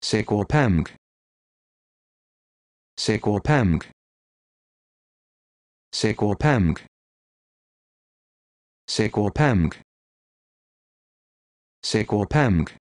Sekorpamg. Sekorpamg. Sekorpamg. Sekorpamg. Sekorpamg.